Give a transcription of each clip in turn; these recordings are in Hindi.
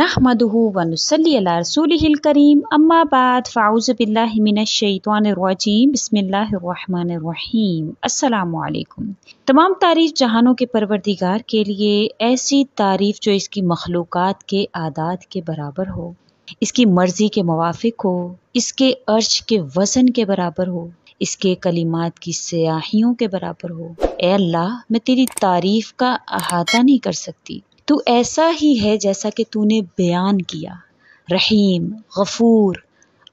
नहमदहू वनसली करीम अम्मा बाद फ़ाउज़ बिल्लाशैतवानरजीम बसमीम अल्लाम तमाम तारीफ़ जहानों के परवरदिगार के लिए ऐसी तारीफ़ जो इसकी मखलूक़ के आदात के बराबर हो इसकी मर्ज़ी के मुवाफिक हो इसके अर्श के वज़न के बराबर हो इसके कलिमात की स्याहियों के बराबर हो ए अल्लाह मैं तेरी तारीफ़ का अहाता नहीं कर सकती तू ऐसा ही है जैसा कि तूने बयान किया रहीम गफूर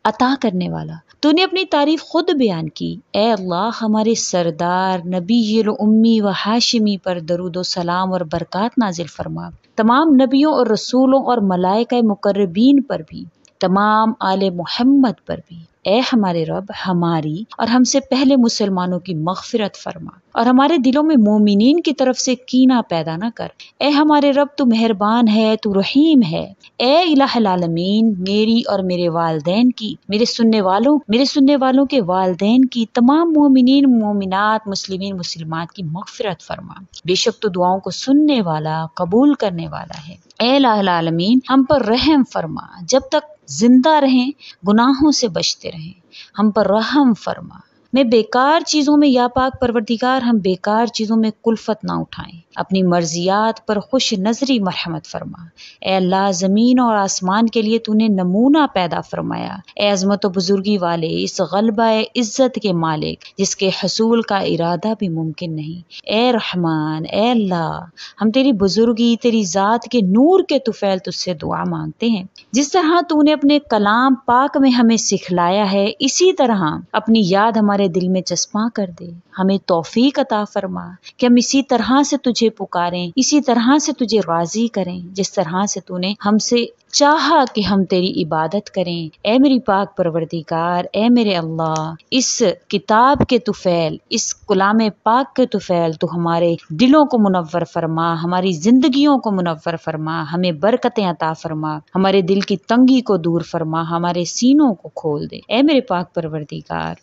अता करने वाला तूने अपनी तारीफ खुद बयान की ए अल्लाह हमारे सरदार नबी उम्मी व हाशमी पर दरुद सलाम और बरक़ात नाजिल फरमा तमाम नबियों और रसूलों और मलाइका मुकर्रबीन पर भी तमाम आल मोहम्मद पर भी ए हमारे रब हमारी और हमसे पहले मुसलमानों की मगफरत फरमा और हमारे दिलों में मोमिन की तरफ से कीना पैदा ना कर ए हमारे रब तू मेहरबान है तू रहीम है ए इलामीन मेरी और मेरे वालदेन की मेरे सुनने वालों मेरे सुनने वालों के वालदेन की तमाम मोमिन मोमिनत मुस्लिम मुसलमान की मगफरत फरमा बेशक तो दुआओं को सुनने वाला कबूल करने वाला है ए लालमीन हम पर रहम फरमा जब तक जिंदा रहें गुनाहों से बचते रहें हम पर रहम फरमा मैं बेकार चीज़ों में या पाक परवरदिगार हम बेकार चीज़ों में कुल्फत ना उठाएं अपनी मर्जियात पर खुश नजरी मरहमत फरमा ए अल्लाह ज़मीन और आसमान के लिए तूने नमूना पैदा फरमाया ए अजमत बुजुर्गी वाले इस गलबा इज़्ज़त के मालिक जिसके हसूल का इरादा भी मुमकिन नहीं ए रहमान ए अल्लाह हम तेरी बुजुर्गी तेरी ज़ात के नूर के तुफैल तुझसे दुआ मांगते हैं जिस तरह तूने अपने कलाम पाक में हमें सिखलाया है इसी तरह अपनी याद हमारे हमारे दिल में चस्पा कर दे हमें तोफ़ी अता फरमा कि हम इसी तरह से तुझे पुकारें इसी तरह से तुझे राज़ी करें जिस तरह से तूने हमसे चाहा कि हम तेरी इबादत करें ए मेरी पाक परवरदिगार ए मेरे अल्लाह इस किताब के तुफैल इस गुलाम पाक के तुफैल तो हमारे दिलों को मुनवर फरमा हमारी जिंदगियों को मुनवर फरमा हमें बरकतें अता फरमा हमारे दिल की तंगी को दूर फरमा हमारे सीनों को खोल दे ए मेरे पाक परवरदिगार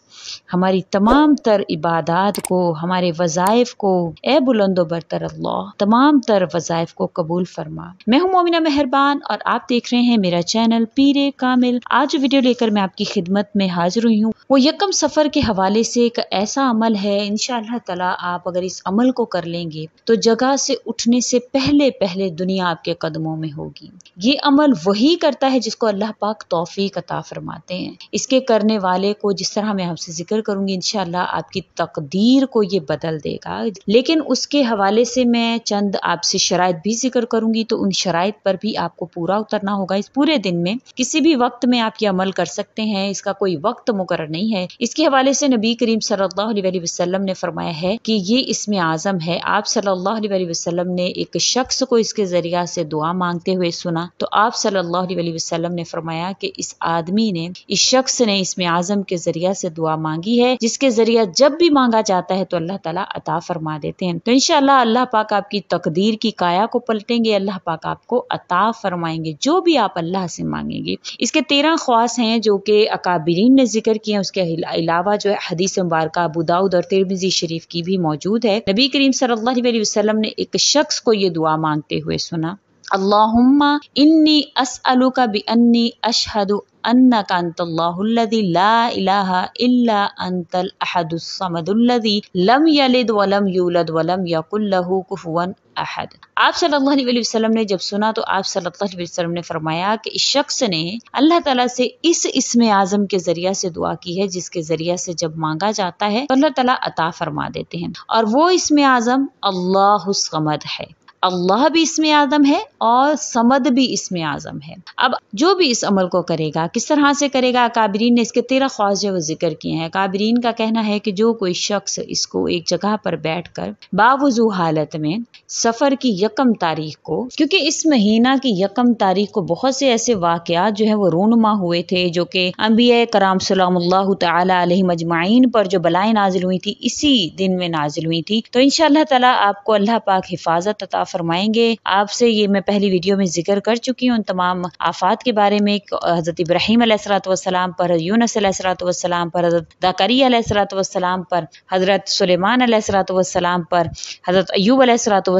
हमारी तमाम तर इबादात को हमारे वज़ायफ को ए बुलंदो बरतर अल्लाह तमाम तर वजायफ को कबूल फरमा मैं हूँ मोमिना मेहरबान और आप देख रहे हैं मेरा चैनल पीरे कामिल आज वीडियो लेकर मैं आपकी खिदमत में हाजिर हुई हूँ वो यकम सफ़र के हवाले से एक ऐसा अमल है इन तला आप अगर इस अमल को कर लेंगे तो जगह से उठने से पहले पहले दुनिया आपके कदमों में होगी ये अमल वही करता है जिसको अल्लाह पाक तोफ़ी कता फरमाते हैं इसके करने वाले को जिस तरह मैं आपसे जिक्र करूंगी इन आपकी तकदीर को ये बदल देगा लेकिन उसके हवाले से मैं चंद आपसे शराइ भी जिक्र करूंगी तो उन शराय पर भी आपको पूरा उतरना करना होगा इस पूरे दिन में किसी भी वक्त में आप ये अमल कर सकते हैं इसका कोई वक्त मुकर नहीं है इसके हवाले से नबी करीम सल्लल्लाहु अलैहि वसल्लम ने फरमाया है कि ये इसमें आज़म है आप सल्लल्लाहु अलैहि वसल्लम ने एक शख्स को इसके ज़रिया से दुआ मांगते हुए सुना तो आप सल्लल्लाहु अलैहि वसल्लम ने फरमाया कि इस आदमी ने इस शख्स ने इसमें आज़म के ज़रिया से दुआ मांगी है जिसके ज़रिया जब भी मांगा जाता है तो अल्लाह ताला अता फरमा देते हैं तो इन अल्लाह पाक आपकी तकदीर की काया को पलटेंगे अल्लाह पाक आपको अता फरमाएंगे जो भी आप अल्लाह से मांगेंगे इसके तेरह ख्वास हैं जो कि अकाबरीन ने जिक्र किए उसके अलावा जो है हदीस मुबारक अबूदाऊद और तिरमिजी शरीफ की भी मौजूद है नबी करीम सल्लल्लाहु अलैहि वसल्लम ने एक शख्स को ये दुआ मांगते हुए सुना अल्लाहुम्मा इन्नी असअलुका बिअन्नी अशहदु अन्नक अंतल्लाहुल्लज़ी ला इलाहा इल्ला अंतल अहदुस समदुल्लज़ी लम यलिद व लम यूलद व लम यकुल लहू कुफुवन अहद आप सल्लल्लाहु अलैहि वसल्लम ने जब सुना तो आप सल्लल्लाहु अलैहि वसल्लम ने फरमाया कि इस शख्स ने अल्लाह ताला से इस इसम आजम के जरिया से दुआ की है जिसके जरिया से जब मांगा जाता है तो अल्लाह ताला अता फरमा देते हैं और वो इसम आजम अल्लाह है अल्लाह भी इसमें आज़म है और समद भी इसमें आज़म है अब जो भी इस अमल को करेगा किस तरह से करेगा काबरीन ने इसके तेरह ख्वाज वो जिक्र किए हैं काबरीन का कहना है कि जो कोई शख्स इसको एक जगह पर बैठ कर बावजू हालत में सफ़र की यकम तारीख को क्योंकि इस महीना की यकम तारीख को बहुत से ऐसे वाकत जो है वो रोनुमा हुए थे जो कि अम्बिया कराम सलाम्ल्ला पर जो बलाएं नाजिल हुई थी इसी दिन में नाजिल हुई थी तो इनशाला आपको अल्लाह पाक हिफाजत अता फरमाएंगे आपसे ये मैं पहली वीडियो में जिक्र कर चुकी हूँ उन तमाम आफात के बारे में हज़रत इब्राहिम सलाम पर यूनस सलाम पर हज़रत दाकरी सलाम पर हज़रत सलेमान सलाम पर हज़रत अयूब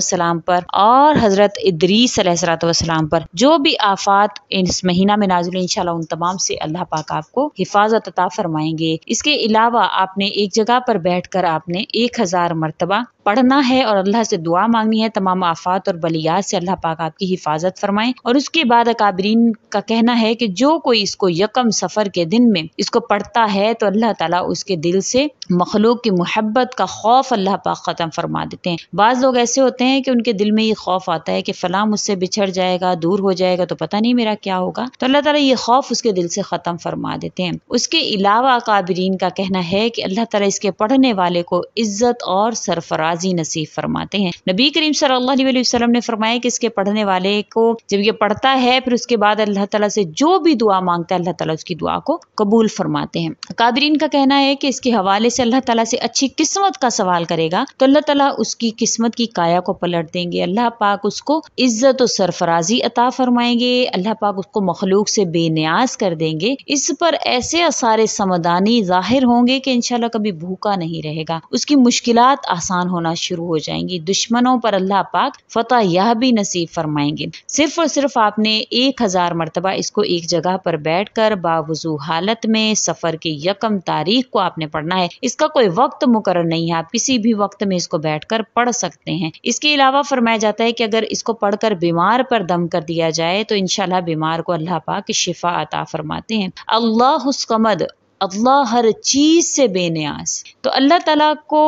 सलाम पर और हज़रत इदरीस सलाम पर जो भी आफात इस महीना में नाजुल इन उन तमाम से अल्लाह पाक आपको हिफाजत अता फरमाएंगे इसके अलावा आपने एक जगह पर बैठ कर आपने एक हज़ार मरतबा पढ़ना है और अल्लाह से दुआ मांगनी है तमाम आफात और बलियात से अल्लाह पाक आपकी हिफाजत फरमाएं और उसके बाद अकाबरीन का कहना है कि जो कोई इसको यकम सफ़र के दिन में इसको पढ़ता है तो अल्लाह ताला उसके दिल से मखलूक की मोहब्बत का खौफ अल्लाह पाक ख़त्म फरमा देते हैं बाज़ लोग ऐसे होते हैं कि उनके दिल में ये खौफ आता है कि फलाम उससे बिछड़ जाएगा दूर हो जाएगा तो पता नहीं मेरा क्या होगा तो अल्लाह तला ये खौफ उसके दिल से ख़त्म फरमा देते हैं उसके अलावा काबरीन का कहना है कि अल्लाह तला इसके पढ़ने वाले को इज़्ज़त और सरफराज राजी नसीब फरमाते हैं नबी करीम सल्लल्लाहु अलैहि वसल्लम ने फरमाया कि इसके पढ़ने वाले को जब ये पढ़ता है फिर उसके बाद अल्लाह तला से जो भी दुआ मांगता है अल्लाह तला उसकी दुआ को कबूल फरमाते हैं काबरीन का कहना है कि इसके हवाले से अल्लाह तला से अच्छी किस्मत का सवाल करेगा तो अल्लाह तला उसकी किस्मत की काया को पलट देंगे अल्लाह पाक उसको इज्जत और सरफराजी अता फरमाएंगे अल्लाह पाक उसको मखलूक से बेनियाज कर देंगे इस पर ऐसे आसार समदानी जाहिर होंगे कि इनशाला कभी भूखा नहीं रहेगा उसकी मुश्किल आसान होना होना शुरू हो जाएंगी दुश्मनों पर अल्लाह पाक फतेह यह भी नसीब फरमाएंगे सिर्फ और सिर्फ आपने एक हज़ार मरतबा इसको एक जगह पर बैठ कर बावजू हालत में सफ़र की यकम तारीख को आपने पढ़ना है इसका कोई वक्त मुकर नहीं है आप किसी भी वक्त में इसको बैठ कर पढ़ सकते हैं इसके अलावा फरमाया जाता है की अगर इसको पढ़कर बीमार पर दम कर दिया जाए तो इनशाला बीमार को अल्लाह पाक शिफा अता फरमाते हैं अल्लाह उसकमद अल्लाह हर चीज़ से बेनियाज तो अल्लाह तला को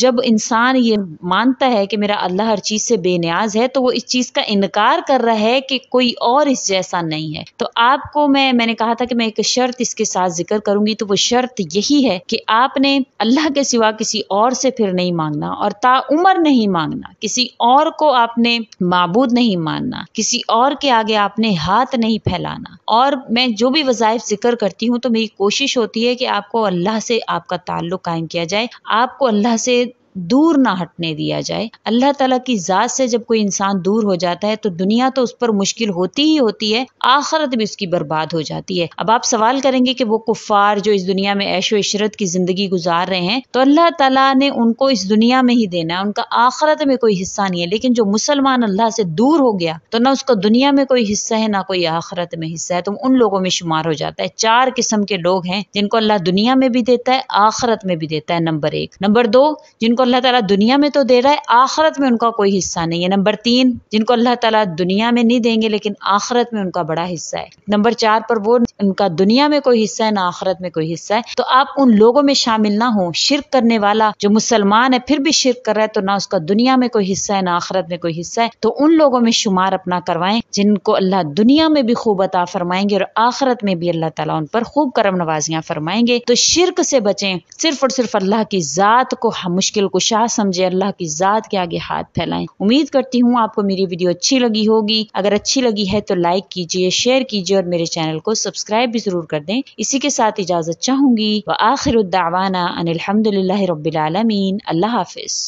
जब इंसान ये मानता है कि मेरा अल्लाह हर चीज़ से बेनियाज है तो वो इस चीज़ का इनकार कर रहा है कि कोई और इस जैसा नहीं है तो आपको मैं मैंने कहा था कि मैं एक शर्त इसके साथ जिक्र करूंगी तो वो शर्त यही है कि आपने अल्लाह के सिवा किसी और से फिर नहीं मांगना और ताउमर नहीं मांगना किसी और को आपने मबूद नहीं मानना किसी और के आगे आपने हाथ नहीं फैलाना और मैं जो भी वजायफ जिक्र करती हूँ तो मेरी कोशिश होती है कि आपको अल्लाह से आपका ताल्लुक कायम किया जाए आपको अल्लाह से did दूर ना हटने दिया जाए अल्लाह ताला की ज़ात से जब कोई इंसान दूर हो जाता है तो दुनिया तो उस पर मुश्किल होती ही होती है आखरत भी उसकी बर्बाद हो जाती है अब आप सवाल करेंगे कि वो कुफ़ार जो इस दुनिया में ऐशो इशरत की ज़िंदगी गुजार रहे हैं तो अल्लाह तला ने उनको इस दुनिया में ही देना है उनका आखरत में कोई हिस्सा नहीं है लेकिन जो मुसलमान अल्लाह से दूर हो गया तो ना उसका दुनिया में कोई हिस्सा है ना कोई आखरत में हिस्सा है तो उन लोगों में शुमार हो जाता है चार किस्म के लोग हैं जिनको अल्लाह दुनिया में भी देता है आखरत में भी देता है नंबर एक नंबर दो जिनको अल्लाह ताला दुनिया में तो दे रहा है आखरत में उनका कोई हिस्सा नहीं है नंबर तीन जिनको अल्लाह ताला दुनिया में नहीं देंगे लेकिन आखरत में उनका बड़ा हिस्सा है नंबर चार पर वो उनका दुनिया में कोई हिस्सा है ना आखरत में कोई हिस्सा है तो आप उन लोगों में शामिल ना हो शिरक करने वाला जो मुसलमान है फिर भी शिरक कर रहा है तो ना उसका दुनिया में कोई हिस्सा है ना आखरत में कोई हिस्सा है तो उन लोगों में शुमार अपना करवाएं जिनको अल्लाह दुनिया में भी खूब अता फरमाएंगे और आखरत में भी अल्लाह ताला उन पर खूब करम नवाजियां फरमाएंगे तो शिरक से बचें सिर्फ और सिर्फ अल्लाह की ज़ात को मुश्किल को शाह समझे अल्लाह की ज़ात के आगे हाथ फैलाएं उम्मीद करती हूँ आपको मेरी वीडियो अच्छी लगी होगी अगर अच्छी लगी है तो लाइक कीजिए शेयर कीजिए और मेरे चैनल को सब्सक्राइब भी ज़रूर कर दें इसी के साथ इजाज़त चाहूंगी व आखिर उद्दावाना अनिलहमदिल्ला रबालमीन अल्लाह हाफिज़